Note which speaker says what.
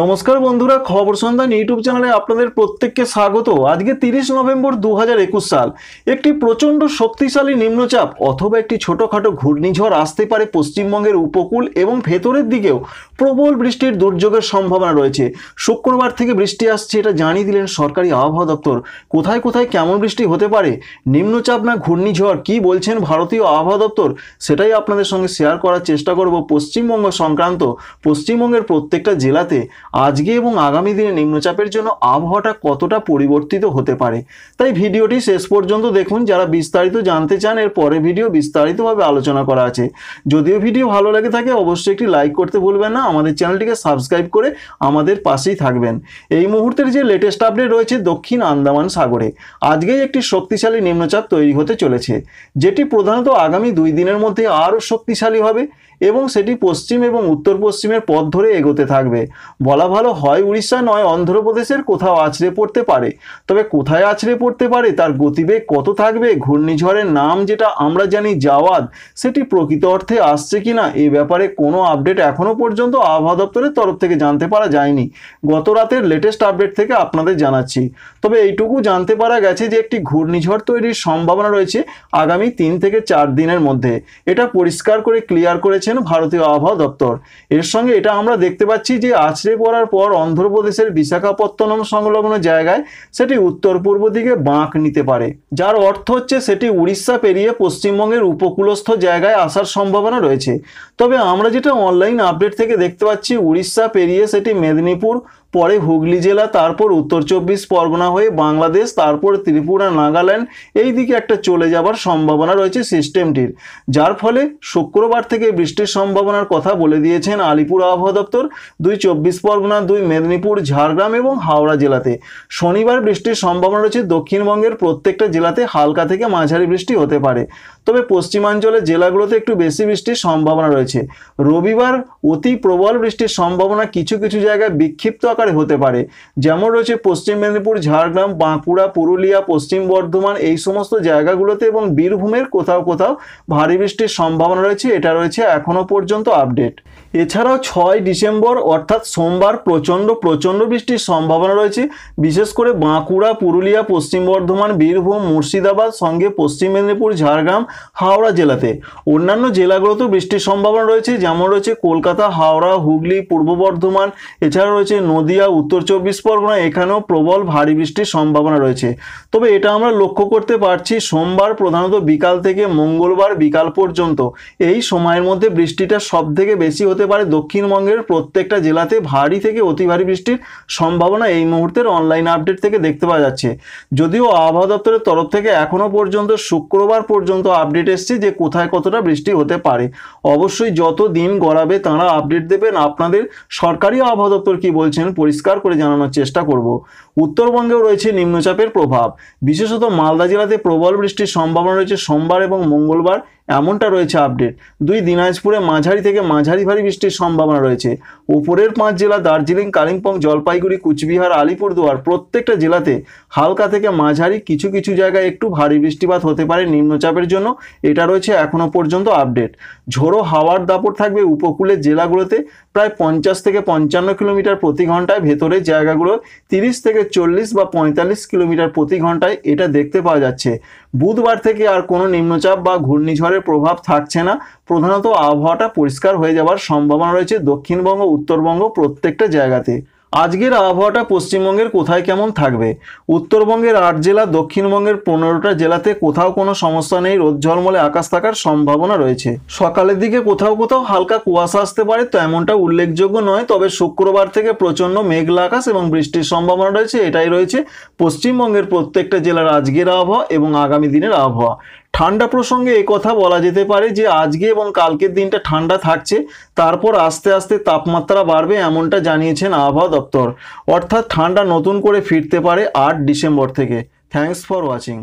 Speaker 1: নমস্কার বন্ধুরা খবর সন্ধান ইউটিউব চ্যানেলে আপনাদের প্রত্যেককে স্বাগত আজকে তিরিশ নভেম্বর দু সাল একটি প্রচণ্ড শক্তিশালী নিম্নচাপ অথবা একটি ছোটোখাটো ঘূর্ণিঝড় আসতে পারে পশ্চিমবঙ্গের উপকূল এবং ভেতরের দিকেও প্রবল বৃষ্টির দুর্যোগের সম্ভাবনা রয়েছে শুক্রবার থেকে বৃষ্টি আসছে এটা জানিয়ে দিলেন সরকারি আবহাওয়া দপ্তর কোথায় কোথায় কেমন বৃষ্টি হতে পারে নিম্নচাপ না ঘূর্ণিঝড় কি বলছেন ভারতীয় আবহাওয়া দপ্তর সেটাই আপনাদের সঙ্গে শেয়ার করার চেষ্টা করব পশ্চিমবঙ্গ সংক্রান্ত পশ্চিমবঙ্গের প্রত্যেকটা জেলাতে আজকে এবং আগামী দিনে নিম্নচাপের জন্য আবহাওয়াটা কতটা পরিবর্তিত হতে পারে তাই ভিডিওটি শেষ পর্যন্ত দেখুন যারা বিস্তারিত জানতে চান এর পরে ভিডিও বিস্তারিতভাবে আলোচনা করা আছে যদিও ভিডিও ভালো লাগে থাকে অবশ্যই একটি লাইক করতে ভুলবেন না আমাদের চ্যানেলটিকে সাবস্ক্রাইব করে আমাদের পাশেই থাকবেন এই মুহূর্তের যে লেটেস্ট আপডেট রয়েছে দক্ষিণ আন্দামান সাগরে আজকেই একটি শক্তিশালী নিম্নচাপ তৈরি হতে চলেছে যেটি প্রধানত আগামী দুই দিনের মধ্যে আরও শক্তিশালী হবে এবং সেটি পশ্চিম এবং উত্তর পশ্চিমের পথ ধরে এগোতে থাকবে বলা ভালো হয় উড়িষ্যা নয় অন্ধ্রপ্রদেশের কোথাও আছড়ে পড়তে পারে তবে কোথায় আছড়ে পড়তে পারে তার গতিবেগ কত থাকবে ঘূর্ণিঝড়ের নাম যেটা আমরা জানি জাওয়াদ সেটি প্রকৃত অর্থে আসছে কি না এ ব্যাপারে কোনো আপডেট এখনও পর্যন্ত আবহাওয়া দপ্তরের তরফ থেকে জানতে পারা যায়নি গত রাতের লেটেস্ট আপডেট থেকে আপনাদের জানাচ্ছি তবে এইটুকু জানতে পারা গেছে যে একটি ঘূর্ণিঝড় তৈরির সম্ভাবনা রয়েছে আগামী তিন থেকে চার দিনের মধ্যে এটা পরিষ্কার করে ক্লিয়ার করেছে জানিয়েছেন ভারতীয় আবহাওয়া দপ্তর এর সঙ্গে এটা আমরা দেখতে পাচ্ছি যে আছড়ে পড়ার পর অন্ধ্রপ্রদেশের বিশাখাপত্তনম সংলগ্ন জায়গায় সেটি উত্তর পূর্ব দিকে বাঁক নিতে পারে যার অর্থ হচ্ছে সেটি উড়িষ্যা পেরিয়ে পশ্চিমবঙ্গের উপকূলস্থ জায়গায় আসার সম্ভাবনা রয়েছে তবে আমরা যেটা অনলাইন আপডেট থেকে দেখতে পাচ্ছি উড়িষ্যা পেরিয়ে সেটি মেদিনীপুর পরে হুগলি জেলা তারপর উত্তর চব্বিশ পরগনা হয়ে বাংলাদেশ তারপর ত্রিপুরা নাগাল্যান্ড এই দিকে একটা চলে যাবার সম্ভাবনা রয়েছে সিস্টেমটির যার ফলে শুক্রবার থেকে বৃষ্টি বৃষ্টির সম্ভাবনার কথা বলে দিয়েছেন আলিপুর আবহাওয়া দপ্তর দুই চব্বিশ পরগনা দুই মেদিনীপুর ঝাড়গ্রাম এবং হাওড়া জেলাতে শনিবার বৃষ্টির সম্ভাবনা রয়েছে দক্ষিণবঙ্গের প্রত্যেকটা জেলাতে হালকা থেকে মাঝারি বৃষ্টি হতে পারে তবে পশ্চিমাঞ্চলের জেলাগুলোতে একটু বেশি বৃষ্টির সম্ভাবনা রয়েছে রবিবার অতি প্রবল বৃষ্টির সম্ভাবনা কিছু কিছু জায়গায় বিক্ষিপ্ত আকারে হতে পারে যেমন রয়েছে পশ্চিম মেদিনীপুর ঝাড়গ্রাম বাঁকুড়া পুরুলিয়া পশ্চিম বর্ধমান এই সমস্ত জায়গাগুলোতে এবং বীরভূমের কোথাও কোথাও ভারী বৃষ্টির সম্ভাবনা রয়েছে এটা রয়েছে এক এখনো পর্যন্ত আপডেট এছাড়াও ছয় ডিসেম্বর অর্থাৎ সোমবার প্রচণ্ড প্রচণ্ড বৃষ্টির সম্ভাবনা রয়েছে বিশেষ করে বাঁকুড়া পুরুলিয়া পশ্চিম বর্ধমান বীরভূম মুর্শিদাবাদ সঙ্গে পশ্চিম মেদিনীপুর ঝাড়গ্রাম হাওড়া জেলাতে অন্যান্য জেলাগুলোতেও বৃষ্টির সম্ভাবনা রয়েছে যেমন রয়েছে কলকাতা হাওড়া হুগলি পূর্ব বর্ধমান এছাড়া রয়েছে নদিয়া উত্তর চব্বিশ পরগনা এখানেও প্রবল ভারী বৃষ্টির সম্ভাবনা রয়েছে তবে এটা আমরা লক্ষ্য করতে পারছি সোমবার প্রধানত বিকাল থেকে মঙ্গলবার বিকাল পর্যন্ত এই সময়ের মধ্যে বৃষ্টিটা সব থেকে বেশি হতে হতে পারে দক্ষিণবঙ্গের প্রত্যেকটা জেলাতে ভারী থেকে অতি ভারী বৃষ্টির সম্ভাবনা এই মুহূর্তের অনলাইন আপডেট থেকে দেখতে পাওয়া যাচ্ছে যদিও আবহাওয়া দপ্তরের তরফ থেকে এখনও পর্যন্ত শুক্রবার পর্যন্ত আপডেট এসছে যে কোথায় কতটা বৃষ্টি হতে পারে অবশ্যই যত দিন গড়াবে তাঁরা আপডেট দেবেন আপনাদের সরকারি আবহাওয়া দপ্তর কী বলছেন পরিষ্কার করে জানানোর চেষ্টা করব উত্তরবঙ্গেও রয়েছে নিম্নচাপের প্রভাব বিশেষত মালদা জেলাতে প্রবল বৃষ্টির সম্ভাবনা রয়েছে সোমবার এবং মঙ্গলবার এমনটা রয়েছে আপডেট দুই দিনাজপুরে মাঝারি থেকে মাঝারি ভারী বৃষ্টির সম্ভাবনা রয়েছে উপরের পাঁচ জেলা দার্জিলিং কালিম্পং জলপাইগুড়ি কুচবিহার আলিপুরদুয়ার প্রত্যেকটা জেলাতে হালকা থেকে মাঝারি কিছু কিছু জায়গায় একটু ভারী বৃষ্টিপাত হতে পারে নিম্নচাপের জন্য এটা রয়েছে এখনও পর্যন্ত আপডেট ঝোড়ো হাওয়ার দাপট থাকবে উপকূলের জেলাগুলোতে প্রায় পঞ্চাশ থেকে পঞ্চান্ন কিলোমিটার প্রতি ঘন্টায় ভেতরের জায়গাগুলো তিরিশ থেকে চল্লিশ বা পঁয়তাল্লিশ কিলোমিটার প্রতি ঘন্টায় এটা দেখতে পাওয়া যাচ্ছে বুধবার থেকে আর কোনো নিম্নচাপ বা ঘূর্ণিঝড়ের প্রভাব থাকছে না প্রধানত আবহাওয়াটা পরিষ্কার হয়ে যাওয়ার সম্ভাবনা রয়েছে দক্ষিণবঙ্গ উত্তরবঙ্গ প্রত্যেকটা জায়গাতে আজকের আবহাওয়াটা পশ্চিমবঙ্গের কোথায় কেমন থাকবে উত্তরবঙ্গের আট জেলা দক্ষিণবঙ্গের পনেরোটা জেলাতে কোথাও কোনো সমস্যা নেই রোদ ঝলমলে আকাশ থাকার সম্ভাবনা রয়েছে সকালের দিকে কোথাও কোথাও হালকা কুয়াশা আসতে পারে তো এমনটা উল্লেখযোগ্য নয় তবে শুক্রবার থেকে প্রচণ্ড মেঘলা আকাশ এবং বৃষ্টির সম্ভাবনা রয়েছে এটাই রয়েছে পশ্চিমবঙ্গের প্রত্যেকটা জেলার আজকের আবহাওয়া এবং আগামী দিনের আবহাওয়া ঠান্ডা প্রসঙ্গে কথা বলা যেতে পারে যে আজকে এবং কালকের দিনটা ঠান্ডা থাকছে তারপর আস্তে আস্তে তাপমাত্রা বাড়বে এমনটা জানিয়েছেন আবহাওয়া দপ্তর অর্থাৎ ঠান্ডা নতুন করে ফিরতে পারে আট ডিসেম্বর থেকে থ্যাংকস ফর ওয়াচিং